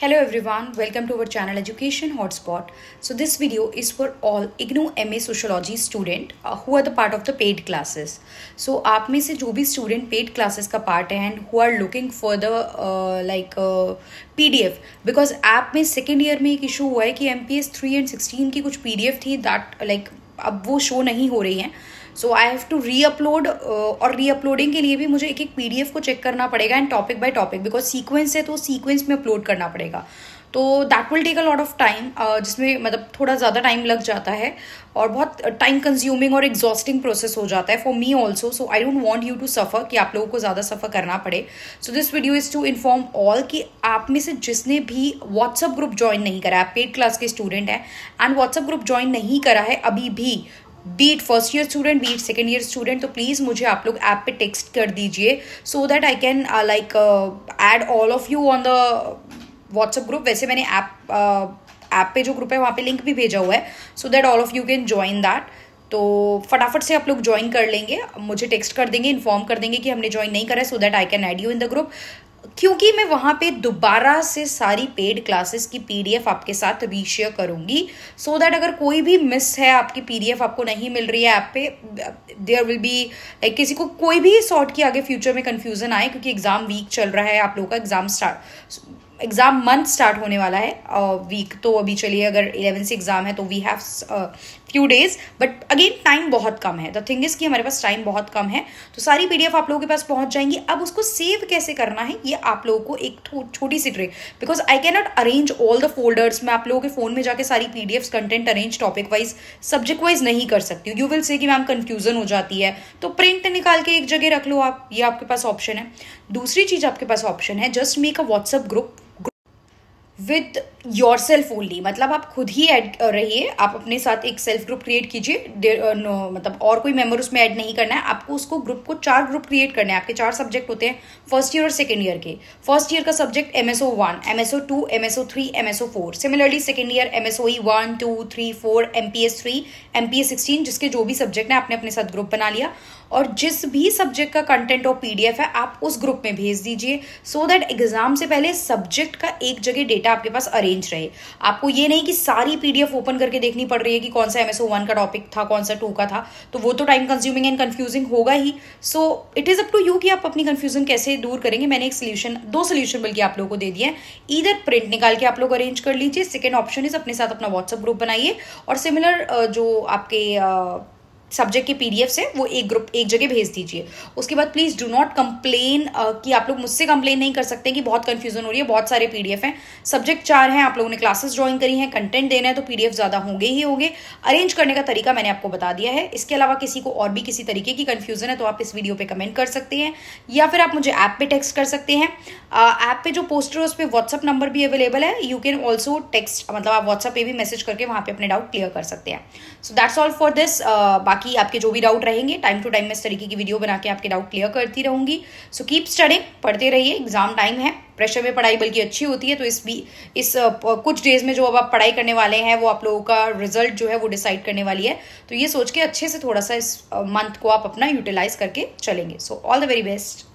Hello everyone, welcome to our channel Education Hotspot. So this video is for all IGNU MA Sociology student uh, who are the part of the paid classes. So आप में से जो भी student paid classes का part है and who are looking for the uh, like uh, PDF because आप में second year में एक issue हुआ है कि MPS 3 and 16 की कुछ PDF थी that like अब वो शो नहीं हो रही हैं so I have to reupload और री अपलोडिंग के लिए भी मुझे एक एक पी को चेक करना पड़ेगा and topic by topic because sequence है तो सीक्वेंस में अपलोड करना पड़ेगा तो that will take a lot of time जिसमें मतलब थोड़ा ज़्यादा टाइम लग जाता है और बहुत टाइम uh, कंज्यूमिंग और एग्जॉस्टिंग प्रोसेस हो जाता है for me also so I don't want you to suffer कि आप लोगों को ज़्यादा सफ़र करना पड़े so this video is to inform all कि आप में से जिसने भी व्हाट्सअप ग्रुप ज्वाइन नहीं करा है पेड क्लास के स्टूडेंट हैं एंड व्हाट्सअप ग्रुप ज्वाइन नहीं करा है अभी भी बीट फर्स्ट ईयर स्टूडेंट बीट सेकेंड ईयर स्टूडेंट तो प्लीज़ मुझे आप लोग ऐप पे टेक्स्ट कर दीजिए so that I can like add all of you on the WhatsApp group वैसे मैंने ऐप ऐप पे जो ग्रुप है वहाँ पे लिंक भी भेजा हुआ है so that all of you can join that तो फटाफट से आप लोग ज्वाइन कर लेंगे मुझे टेक्स्ट कर देंगे इन्फॉर्म कर देंगे कि हमने ज्वाइन नहीं करा है so that I can add you in the group क्योंकि मैं वहाँ पे दोबारा से सारी पेड क्लासेस की पीडीएफ आपके साथ रीशेयर करूँगी सो so दैट अगर कोई भी मिस है आपकी पीडीएफ आपको नहीं मिल रही है ऐप पे देयर विल बी लाइक किसी को कोई भी सॉर्ट की आगे फ्यूचर में कन्फ्यूजन आए क्योंकि एग्ज़ाम वीक चल रहा है आप लोगों का exam start exam month start होने वाला है वीक uh, तो अभी चलिए अगर इलेवन से एग्ज़ाम है तो we have few days but again time बहुत कम है द थिंग इज़ कि हमारे पास टाइम बहुत कम है तो सारी पीडीएफ आप लोगों के पास पहुंच जाएंगी अब उसको सेव कैसे करना है ये आप लोगों को एक छोटी सी trick because I can not arrange all the folders मैं आप लोगों के फ़ोन में जाके सारी पी content arrange topic wise subject wise नहीं कर सकती यू विल से कि मैम कंफ्यूजन हो जाती है तो प्रिंट निकाल के एक जगह रख लो आप ये आपके पास ऑप्शन है दूसरी चीज़ आपके पास ऑप्शन है just make a WhatsApp group with yourself only मतलब आप खुद ही ऐड रहिए आप अपने साथ एक सेल्फ ग्रुप क्रिएट कीजिए मतलब और कोई मेम्बर उसमें ऐड नहीं करना है आपको उसको ग्रुप को चार ग्रुप क्रिएट करने हैं आपके चार सब्जेक्ट होते हैं फर्स्ट ईयर और सेकेंड ईयर के फर्स्ट ईयर का subject M S O one M S O two M S O three M S O four similarly second year M S O E one two three four M P S three M P S sixteen जिसके जो भी subject हैं आपने अपने साथ group बना लिया और जिस भी सब्जेक्ट का कंटेंट और पीडीएफ है आप उस ग्रुप में भेज दीजिए सो दैट एग्जाम से पहले सब्जेक्ट का एक जगह डेटा आपके पास अरेंज चैलेंज रहे आपको ये नहीं कि सारी पीडीएफ ओपन करके देखनी पड़ रही है कि कौन सा एमएसओ वन का टॉपिक था कौन सा टू का था तो वो तो टाइम कंज्यूमिंग एंड कंफ्यूजिंग होगा ही so it is up to you कि आप अपनी कंफ्यूजन कैसे दूर करेंगे मैंने एक सोल्यूशन दो सोल्यूशन बल्कि आप लोगों को दे दिया है इधर प्रिंट निकाल के आप लोग अरेंज कर लीजिए सेकेंड ऑप्शन इज अपने साथ अपना व्हाट्सअप ग्रुप बनाइए और सिमिलर जो आपके सब्जेक्ट के पीडीएफ से वो एक ग्रुप एक जगह भेज दीजिए उसके बाद प्लीज़ डू नॉट कंप्लेन कि आप लोग मुझसे कंप्लेन नहीं कर सकते कि बहुत कंफ्यूजन हो रही है बहुत सारे पीडीएफ हैं सब्जेक्ट चार हैं आप लोगों ने क्लासेस ज्वाइन करी हैं कंटेंट देना है तो पीडीएफ ज़्यादा होंगे ही होंगे अरेंज करने का तरीका मैंने आपको बता दिया है इसके अलावा किसी को और भी किसी तरीके की कंफ्यूजन है तो आप इस वीडियो पर कमेंट कर सकते हैं या फिर आप मुझे ऐप पर टेक्स्ट कर सकते हैं ऐप uh, पे जो पोस्टर है उस पर व्हाट्सअप नंबर भी अवेलेबल है यू कैन ऑल्सो टेक्स्ट मतलब आप व्हाट्सअप पे भी मैसेज करके वहाँ पे अपने डाउट क्लियर कर सकते हैं so that's all for this बाकी आपके जो भी डाउट रहेंगे टाइम टू टाइम मैं इस तरीके की वीडियो बना के आपके डाउट क्लियर करती रहूंगी सो कीप स्टडिंग पढ़ते रहिए एग्जाम टाइम है प्रेशर में पढ़ाई बल्कि अच्छी होती है तो इस भी इस uh, कुछ डेज में जो अब आप पढ़ाई करने वाले हैं वो आप लोगों का रिजल्ट जो है वो डिसाइड करने वाली है तो ये सोच के अच्छे से थोड़ा सा इस मंथ uh, को आप अपना यूटिलाइज करके चलेंगे so all the very best